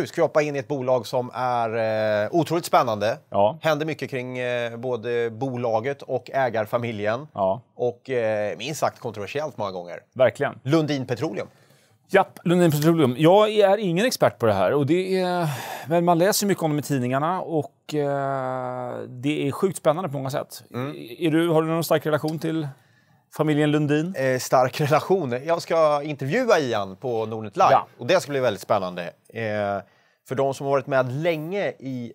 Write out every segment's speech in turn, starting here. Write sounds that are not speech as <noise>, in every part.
nu ska hoppa in i ett bolag som är eh, otroligt spännande. Ja. Händer mycket kring eh, både bolaget och ägarfamiljen. Ja. Och eh, minst sagt kontroversiellt många gånger. Verkligen. Lundin Petroleum. Japp, Lundin Petroleum. Jag är ingen expert på det här. Och det är, men man läser mycket om dem i tidningarna och eh, det är sjukt spännande på många sätt. Mm. Är du, har du någon stark relation till familjen Lundin? Eh, stark relation. Jag ska intervjua Ian på Nordnet Live ja. och det ska bli väldigt spännande. Eh, för de som har varit med länge i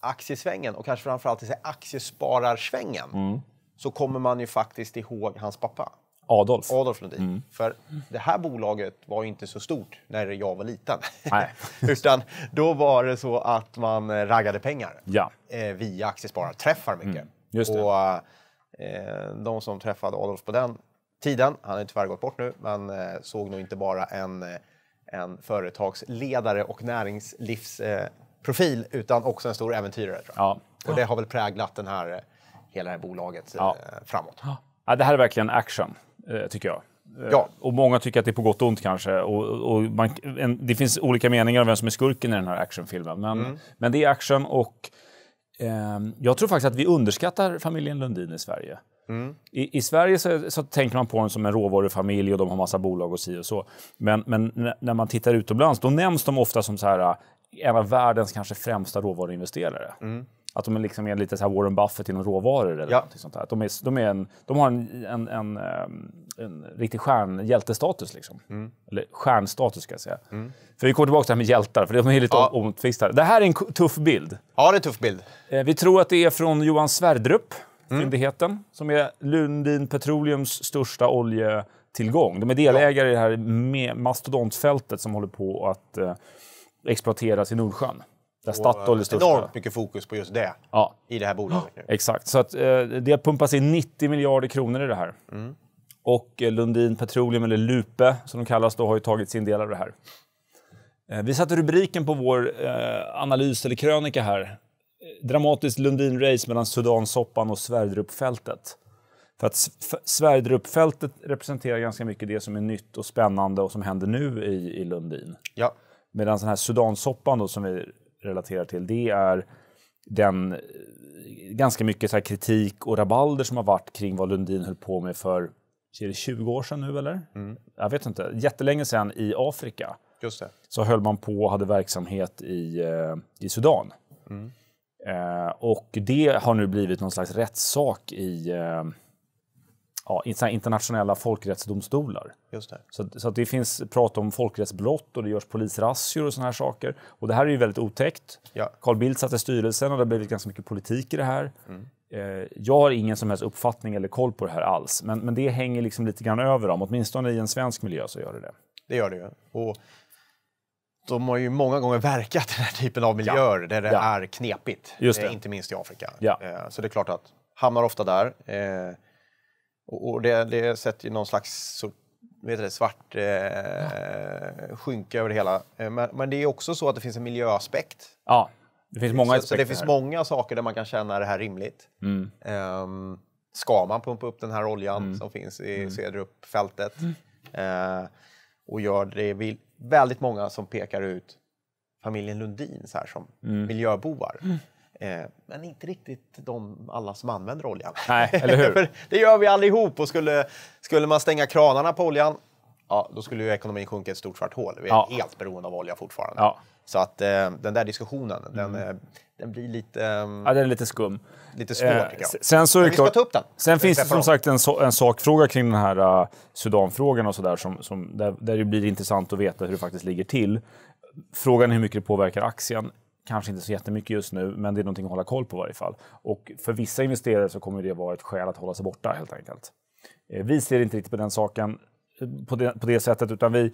aktiesvängen och kanske framförallt i aktiespararsvängen mm. så kommer man ju faktiskt ihåg hans pappa. Adolf. Adolf Lundin. Mm. För det här bolaget var inte så stort när jag var liten. Nej. <laughs> Utan då var det så att man raggade pengar ja. Eh, via träffar mycket. Mm. Just det. Och, eh, Eh, de som träffade Adolf på den tiden, han har tyvärr gått bort nu, men eh, såg nog inte bara en, eh, en företagsledare och näringslivsprofil utan också en stor äventyrare. Ja. Och det har väl präglat den här, hela det här bolaget ja. framåt. Ja, det här är verkligen action, tycker jag. Ja. Och många tycker att det är på gott och ont kanske. Och, och man, en, det finns olika meningar om vem som är skurken i den här actionfilmen. Men, mm. men det är action och Ehm, jag tror faktiskt att vi underskattar familjen Lundin i Sverige. Mm. I, I, Sverige så, så, tänker man på dem som en råvarufamilj och de har massa bolag och si och så. Men, men när man tittar utomlands då nämns de ofta som så här, äh, en av världens kanske främsta råvaruinvesterare. Mm. Att de liksom är lite så här Warren Buffett inom råvaror eller ja. sånt där. de, är, de, är en, de har en, en, en, ehm, en riktig stjärnhjältestatus. Liksom. Mm. Eller stjärnstatus ska jag säga. Mm. För vi kommer tillbaka till det här med hjältar, för de är lite ja. omtvistade. Det här är en tuff bild. Ja, det är en tuff bild. Eh, vi tror att det är från Johan Sverdrup, mm. fyndigheten, som är Lundin Petroleums största oljetillgång. De är delägare ja. i det här mastodontfältet som håller på att eh, exploateras i Nordsjön. Där Statoil är största. Enormt mycket fokus på just det ja. i det här bolaget. Nu. Exakt, så att, eh, det pumpas in 90 miljarder kronor i det här. Mm. Och eh, Lundin Petroleum, eller Lupe som de kallas, då, har ju tagit sin del av det här. Eh, vi satte rubriken på vår eh, analys eller krönika här. Dramatiskt Lundin-race mellan Sudansoppan och Sverdrupfältet. För att Sverdrupfältet representerar ganska mycket det som är nytt och spännande och som händer nu i, i Lundin. Ja. Medan den här Sudansoppan då, som vi relaterar till, det är den eh, ganska mycket så kritik och rabalder som har varit kring vad Lundin höll på med för är det 20 år sedan nu eller? Mm. Jag vet inte, jättelänge sedan i Afrika. Just det. Så höll man på och hade verksamhet i, eh, i Sudan. Mm. Eh, och det har nu blivit någon slags rättssak i, eh, ja, internationella folkrättsdomstolar. Just det. Så, så det finns prat om folkrättsbrott och det görs polisrazzior och såna här saker. Och det här är ju väldigt otäckt. Ja. Carl Bildt satt i styrelsen och det har blivit ganska mycket politik i det här. Mm. Eh, jag har ingen som helst uppfattning eller koll på det här alls, men, men det hänger liksom lite grann över dem. Åtminstone i en svensk miljö så gör det det. Det gör det ju. Och de har ju många gånger verkat i den här typen av miljöer ja. där det ja. är knepigt, Just eh, det. inte minst i Afrika. Ja. Eh, så det är klart att hamnar ofta där. Eh, och, det, det sätter ju någon slags vet det, svart eh, ja. skynke över det hela. Eh, men, men, det är också så att det finns en miljöaspekt. Ja, det finns många så, så det finns många saker där man kan känna det här rimligt. Mm. Um, ska man pumpa upp den här oljan mm. som finns i mm. Cederupfältet? Mm. Uh, och gör det vill, väldigt många som pekar ut familjen Lundins här som mm. miljöbovar. Mm. Eh, men inte riktigt de, alla som använder oljan. Nej, <laughs> eller hur? det gör vi allihop och skulle, skulle man stänga kranarna på oljan, ja, då skulle ju ekonomin sjunka ett stort svart hål. Vi är ja. helt beroende av olja fortfarande. Ja. Så att eh, den där diskussionen, mm. den, eh, den blir lite... ja, den är lite skum. Lite svår eh, tycker jag. Sen så är Men vi ska ta upp den. Sen finns det som sagt en, so en sakfråga kring den här uh, Sudanfrågan och sådär, som, som, där, där det blir intressant att veta hur det faktiskt ligger till. Frågan är hur mycket det påverkar aktien kanske inte så jättemycket just nu, men det är någonting att hålla koll på i varje fall. Och för vissa investerare så kommer det vara ett skäl att hålla sig borta helt enkelt. Eh, vi ser inte riktigt på den saken eh, på det, på det sättet, utan vi,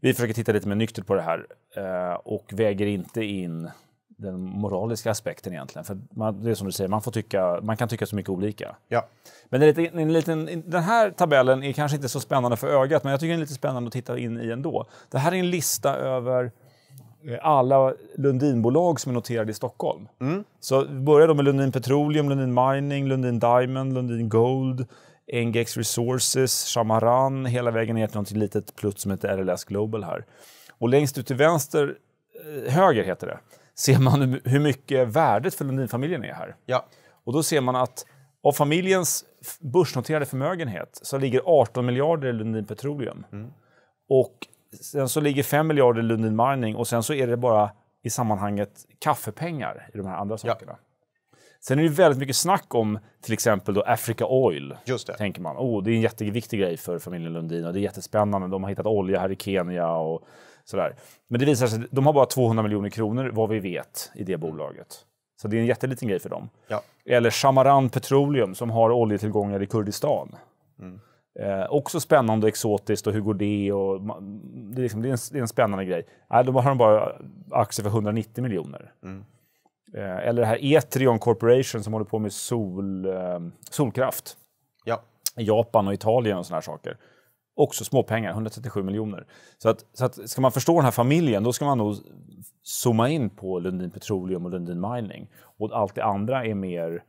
vi försöker titta lite mer nyktert på det här eh, och väger inte in den moraliska aspekten egentligen. För man, det är som du säger, man, får tycka, man kan tycka så mycket olika. Ja. Men en liten, en liten, den här tabellen är kanske inte så spännande för ögat, men jag tycker den är lite spännande att titta in i ändå. Det här är en lista över Eh, alla Lundinbolag som är noterade i Stockholm. Mm. Så börjar då med Lundin Petroleum, Lundin Mining, Lundin Diamond, Lundin Gold, NGX Resources, Shamaran, hela vägen ner till något litet plutt som heter RLS Global här. Och längst ut till vänster, eh, höger heter det, ser man hur mycket värdet för Lundinfamiljen är här. Ja. Och då ser man att av familjens börsnoterade förmögenhet så ligger 18 miljarder i Lundin Petroleum. Mm. Och Sen så ligger 5 miljarder i Lundin Mining och sen så är det bara i sammanhanget kaffepengar i de här andra sakerna. Ja. Sen är det väldigt mycket snack om till exempel då Africa Oil. Just det. Tänker man, oh, det är en jätteviktig grej för familjen Lundin och det är jättespännande. De har hittat olja här i Kenya och sådär. Men det visar sig att de har bara 200 miljoner kronor, vad vi vet, i det bolaget. Så det är en jätteliten grej för dem. Ja. Eller Shamaran Petroleum som har oljetillgångar i Kurdistan. Mm. Eh, också spännande och exotiskt och hur går det? Och det, är liksom, det, är en, det är en spännande grej. Nej, då har de bara aktier för 190 miljoner. Mm. Eh, eller det här Etrion Corporation som håller på med sol, eh, solkraft. Ja. I Japan och Italien och sådana här saker. Också småpengar, 137 miljoner. Så, att, så att, ska man förstå den här familjen, då ska man nog zooma in på Lundin Petroleum och Lundin Mining. Och allt det andra är mer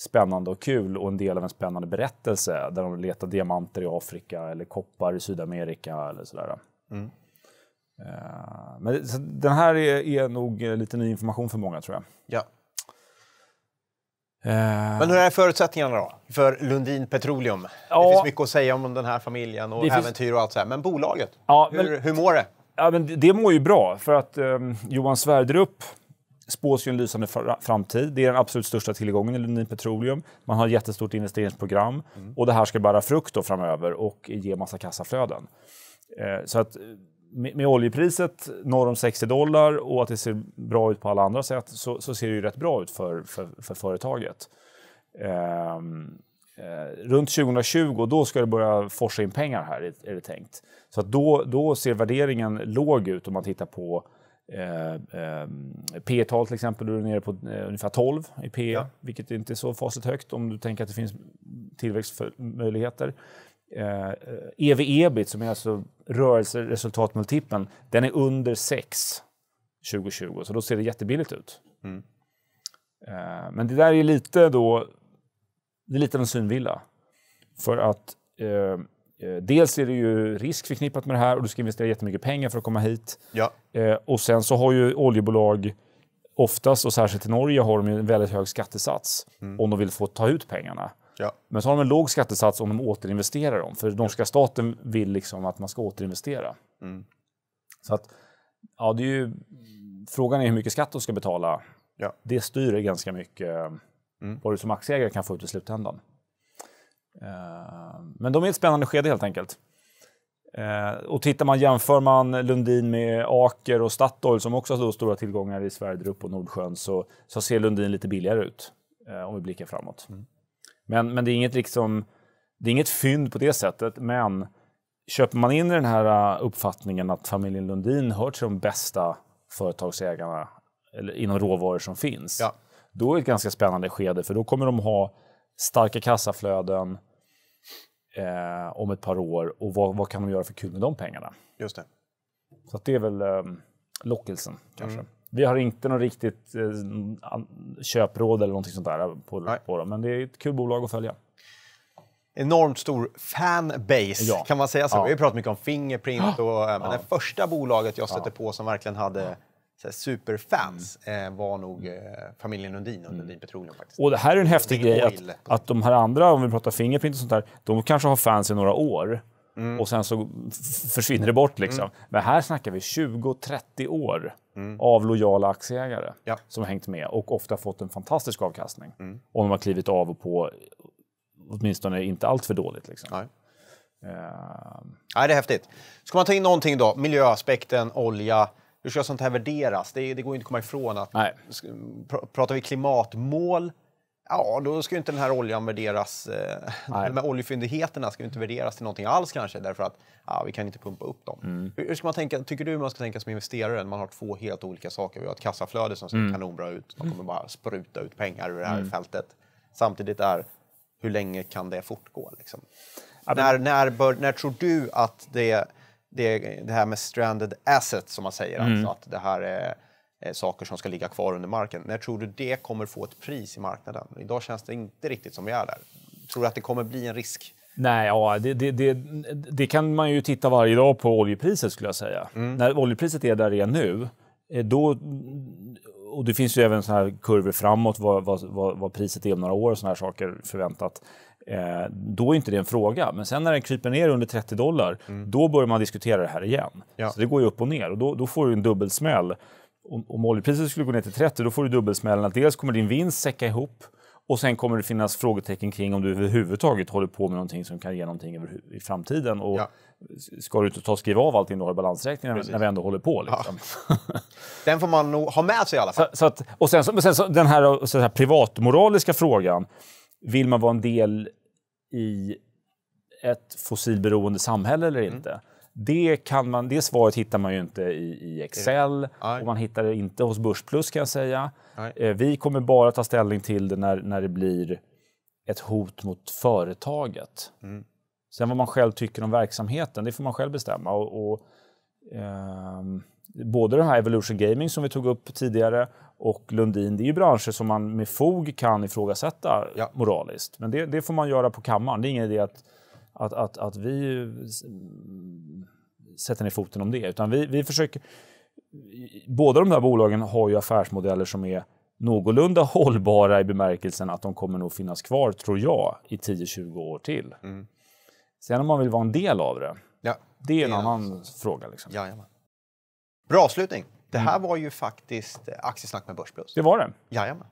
spännande och kul och en del av en spännande berättelse där de letar diamanter i Afrika eller koppar i Sydamerika eller sådär. Mm. Eh, men den här är, är, nog eh, lite ny information för många tror jag. Ja. Eh. Men hur är förutsättningarna då för Lundin Petroleum? Ja. det finns mycket att säga om den här familjen och äventyr finns... och allt så Men bolaget, ja, hur, men... hur mår det? Ja, men det mår ju bra för att eh, Johan Sverdrup spås ju en lysande framtid. Det är den absolut största tillgången i Lundin Petroleum. Man har ett jättestort investeringsprogram mm. och det här ska bära frukt då framöver och ge massa kassaflöden. Eh, så att eh, med, med, oljepriset norr om 60 dollar och att det ser bra ut på alla andra sätt så, så ser det ju rätt bra ut för, för, för företaget. Ehm, eh, runt 2020, då ska det börja forsa in pengar här, är det tänkt. Så att då, då ser värderingen låg ut om man tittar på Eh, ehm, P-tal till exempel, då är du nere på eh, ungefär 12 i P, ja. vilket inte är så fasligt högt om du tänker att det finns tillväxtmöjligheter. EV-EBIT, eh, e som är alltså rörelseresultatmultipeln, den är under 6 2020, så då ser det jättebilligt ut. Mm. men det där är lite då, det är lite av en synvilla. För att Eh, dels är det ju risk förknippat med det här och du ska investera jättemycket pengar för att komma hit. Ja. Eh, och sen så har ju oljebolag oftast, och särskilt i Norge, har de en väldigt hög skattesats mm. om de vill få ta ut pengarna. Ja. Men så har de en låg skattesats om de återinvesterar dem, för norska staten vill liksom att man ska återinvestera. Mm. Så att, ja, det är ju, frågan är hur mycket skatt de ska betala. Ja. Det styr ganska mycket mm. vad du som aktieägare kan få ut i slutändan. Eh, men de är ett spännande skede helt enkelt. Eh, och tittar man, jämför man Lundin med Aker och Statoil som också har stora tillgångar i Sverige, där uppe på Nordsjön så, så ser Lundin lite billigare ut eh, om vi blickar framåt. Mm. Men, men det, är inget liksom, det är inget fynd på det sättet, men köper man in den här uppfattningen att familjen Lundin hör till de bästa företagsägarna eller inom råvaror som finns, ja. då är det ett ganska spännande skede för då kommer de ha starka kassaflöden, eh, om ett par år och vad, vad, kan de göra för kul med de pengarna? Just det. Så det är väl eh, lockelsen kanske. Mm. Vi har inte något riktigt eh, köpråd eller någonting sånt där på, på dem, men det är ett kul bolag att följa enormt stor fanbase, ja. kan man säga så? Ja. Vi har pratat mycket om Fingerprint och eh, men det första bolaget jag stötte på som verkligen hade så superfans mm. eh, var nog eh, familjen Lundin och Lundin mm. Petroleum. Faktiskt. Och det här är en häftig grej att, att de här andra, om vi pratar Fingerprint och sånt där, de kanske har fans i några år. Mm. Och sen så försvinner det bort liksom. Mm. Men här snackar vi 20-30 år mm. av lojala aktieägare ja. som hängt med och ofta fått en fantastisk avkastning. Mm. Och de har klivit av och på, åtminstone inte allt för dåligt. Liksom. Nej. Uh... Nej, det är häftigt. Ska man ta in någonting då? Miljöaspekten, olja, hur ska sånt här värderas? Det, det går inte att komma ifrån att Nej. Pr pratar vi klimatmål, ja då ska ju inte den här oljan värderas, eh, de här oljefyndigheterna ska inte värderas till någonting alls kanske därför att ja, vi kan inte pumpa upp dem. Mm. Hur ska man tänka, tycker du man ska tänka som investerare när man har två helt olika saker? Vi har ett kassaflöde som ser mm. kanonbra ut, de kommer bara spruta ut pengar ur det här mm. fältet. Samtidigt är hur länge kan det fortgå? Liksom? Ja, men... när, när, bör, när tror du att det det, det här med stranded assets som man säger, alltså mm. alltså att det här är saker som ska ligga kvar under marken. När tror du det kommer få ett pris i marknaden? Idag känns det inte riktigt som vi är där. Tror du att det kommer bli en risk? Nej, ja, det, det, det, det kan man ju titta varje dag på oljepriset skulle jag säga. Mm. När oljepriset är där det är nu, eh, då, och det finns ju även såna här kurvor framåt, vad, vad, vad priset är om några år och såna här saker förväntat eh, då är inte det en fråga. Men sen när den kryper ner under 30 dollar, mm. då börjar man diskutera det här igen. Ja. Så det går ju upp och ner och då, då får du en dubbelsmäll. Om, oljepriset skulle gå ner till 30, då får du dubbelsmällen att dels kommer din vinst säcka ihop och sen kommer det finnas frågetecken kring om du överhuvudtaget håller på med någonting som kan ge någonting i framtiden. Och ja. Ska du inte ta och skriva av allting du har i balansräkningen Precis. när vi ändå håller på? Liksom. Ja. <laughs> Den får man nog ha med sig i alla fall. Så, så att, och sen, så, sen så, den här, så här privatmoraliska frågan vill man vara en del i ett fossilberoende samhälle eller mm. inte? Mm. Det, kan man, det svaret hittar man ju inte i, i Excel Nej. och man hittar det inte hos Börsplus kan jag säga. Nej. Eh, vi kommer bara ta ställning till det när, när det blir ett hot mot företaget. Mm. Sen vad man själv tycker om verksamheten, det får man själv bestämma. Och, och ehm, både den här Evolution Gaming som vi tog upp tidigare och Lundin, det är ju branscher som man med fog kan ifrågasätta ja. moraliskt. Men det, det, får man göra på kammaren. Det är ingen idé att, att, att, att vi sätter ner foten om det. Utan vi, vi försöker... Båda de här bolagen har ju affärsmodeller som är någorlunda <laughs> hållbara i bemärkelsen att de kommer nog finnas kvar, tror jag, i 10-20 år till. Mm. Sen om man vill vara en del av det, ja. det är en det annan fråga. Liksom. Jajamän. Bra avslutning. Det här mm. var ju faktiskt eh, Aktiesnack med Börsplus. Det var det. Jajamän.